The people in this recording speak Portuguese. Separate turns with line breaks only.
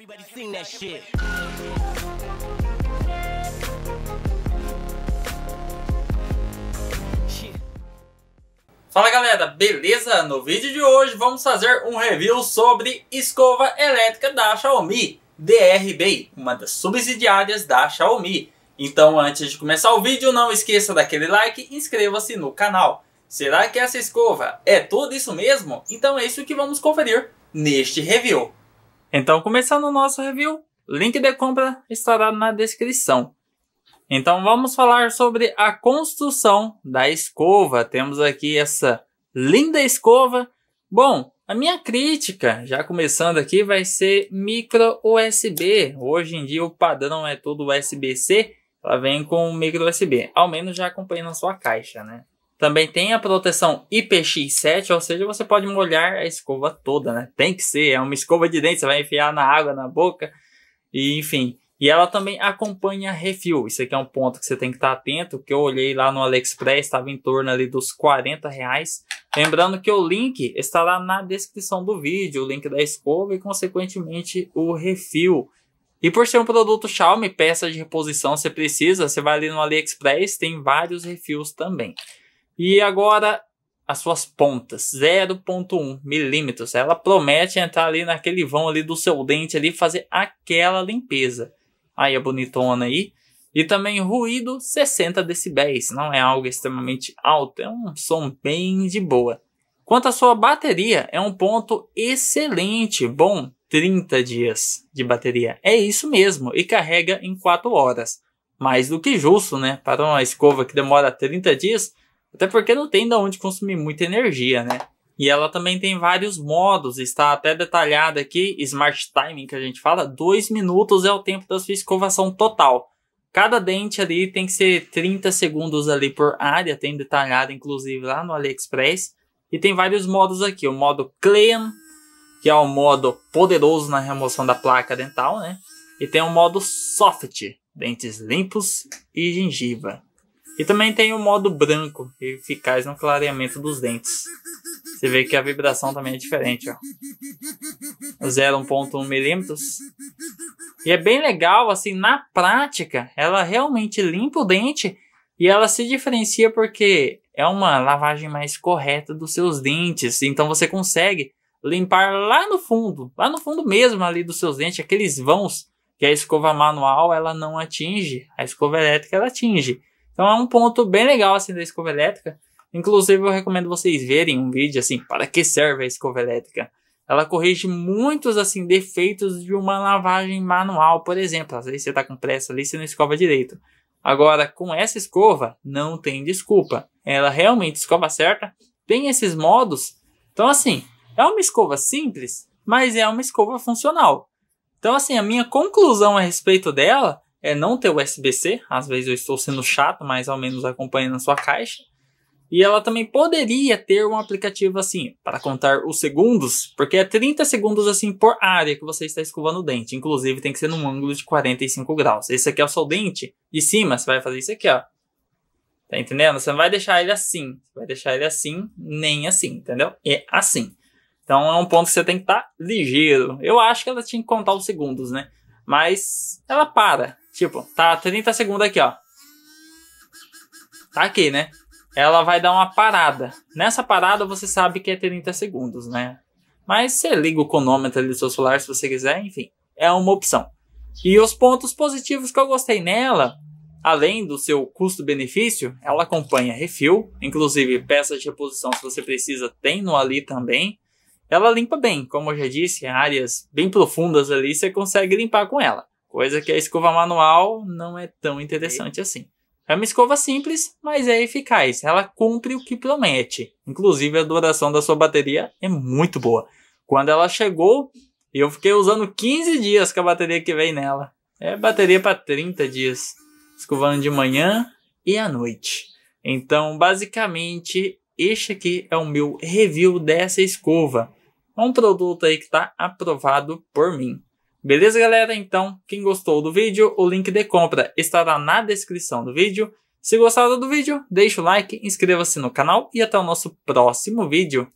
Everybody sing that shit. Fala galera, beleza? No vídeo de hoje vamos fazer um review sobre escova elétrica da Xiaomi DRB, uma das subsidiárias da Xiaomi. Então antes de começar o vídeo, não esqueça daquele like e inscreva-se no canal. Será que essa escova é tudo isso mesmo? Então é isso que vamos conferir neste review. Então, começando o nosso review, link de compra estará na descrição. Então, vamos falar sobre a construção da escova. Temos aqui essa linda escova. Bom, a minha crítica, já começando aqui, vai ser micro USB. Hoje em dia o padrão é todo USB-C, ela vem com micro USB. Ao menos já acompanha na sua caixa, né? Também tem a proteção IPX7, ou seja, você pode molhar a escova toda, né? Tem que ser, é uma escova de dente, você vai enfiar na água, na boca, e enfim. E ela também acompanha refil. Isso aqui é um ponto que você tem que estar atento, que eu olhei lá no AliExpress, estava em torno ali dos 40 reais. Lembrando que o link estará na descrição do vídeo, o link da escova e, consequentemente, o refil. E por ser um produto Xiaomi, peça de reposição você precisa, você vai ali no AliExpress, tem vários refills também. E agora as suas pontas, 0.1 milímetros. Ela promete entrar ali naquele vão ali do seu dente ali fazer aquela limpeza. Aí é bonitona aí. E também ruído 60 decibéis, não é algo extremamente alto, é um som bem de boa. Quanto à sua bateria, é um ponto excelente, bom, 30 dias de bateria. É isso mesmo, e carrega em 4 horas. Mais do que justo, né? Para uma escova que demora 30 dias, até porque não tem de onde consumir muita energia, né? E ela também tem vários modos, está até detalhada aqui, Smart Timing que a gente fala, 2 minutos é o tempo da sua escovação total. Cada dente ali tem que ser 30 segundos ali por área, tem detalhado inclusive lá no AliExpress. E tem vários modos aqui, o modo Clean, que é o modo poderoso na remoção da placa dental, né? E tem o modo Soft, dentes limpos e gengiva. E também tem o modo branco, eficaz no clareamento dos dentes. Você vê que a vibração também é diferente, ó. 0.1 milímetros. E é bem legal, assim, na prática, ela realmente limpa o dente e ela se diferencia porque é uma lavagem mais correta dos seus dentes. Então você consegue limpar lá no fundo, lá no fundo mesmo ali dos seus dentes, aqueles vãos que a escova manual ela não atinge, a escova elétrica ela atinge. Então é um ponto bem legal assim da escova elétrica. Inclusive eu recomendo vocês verem um vídeo assim para que serve a escova elétrica. Ela corrige muitos assim defeitos de uma lavagem manual, por exemplo. Às vezes você está com pressa ali, você não escova direito. Agora com essa escova não tem desculpa. Ela realmente escova certa, tem esses modos. Então assim, é uma escova simples, mas é uma escova funcional. Então, assim, a minha conclusão a respeito dela é não ter USB-C. Às vezes eu estou sendo chato, mas ao menos acompanha na sua caixa. E ela também poderia ter um aplicativo assim, para contar os segundos, porque é 30 segundos assim por área que você está escovando o dente. Inclusive tem que ser num ângulo de 45 graus. Esse aqui é o seu dente, de cima você vai fazer isso aqui, ó. Tá entendendo? Você não vai deixar ele assim. Você vai deixar ele assim, nem assim, entendeu? É assim. Então é um ponto que você tem que estar tá ligeiro. Eu acho que ela tinha que contar os segundos, né? Mas ela para. Tipo, tá 30 segundos aqui, ó. Tá aqui, né? Ela vai dar uma parada. Nessa parada você sabe que é 30 segundos, né? Mas você liga o cronômetro do seu celular se você quiser, enfim, é uma opção. E os pontos positivos que eu gostei nela, além do seu custo-benefício, ela acompanha refil, inclusive peças de reposição se você precisa, tem no ali também. Ela limpa bem, como eu já disse, áreas bem profundas ali você consegue limpar com ela. Coisa que a escova manual não é tão interessante assim. É uma escova simples, mas é eficaz. Ela cumpre o que promete. Inclusive, a duração da sua bateria é muito boa. Quando ela chegou, eu fiquei usando 15 dias com a bateria que vem nela. É bateria para 30 dias. Escovando de manhã e à noite. Então, basicamente, este aqui é o meu review dessa escova. É um produto aí que está aprovado por mim. Beleza, galera? Então, quem gostou do vídeo, o link de compra estará na descrição do vídeo. Se gostaram do vídeo, deixa o like, inscreva-se no canal e até o nosso próximo vídeo.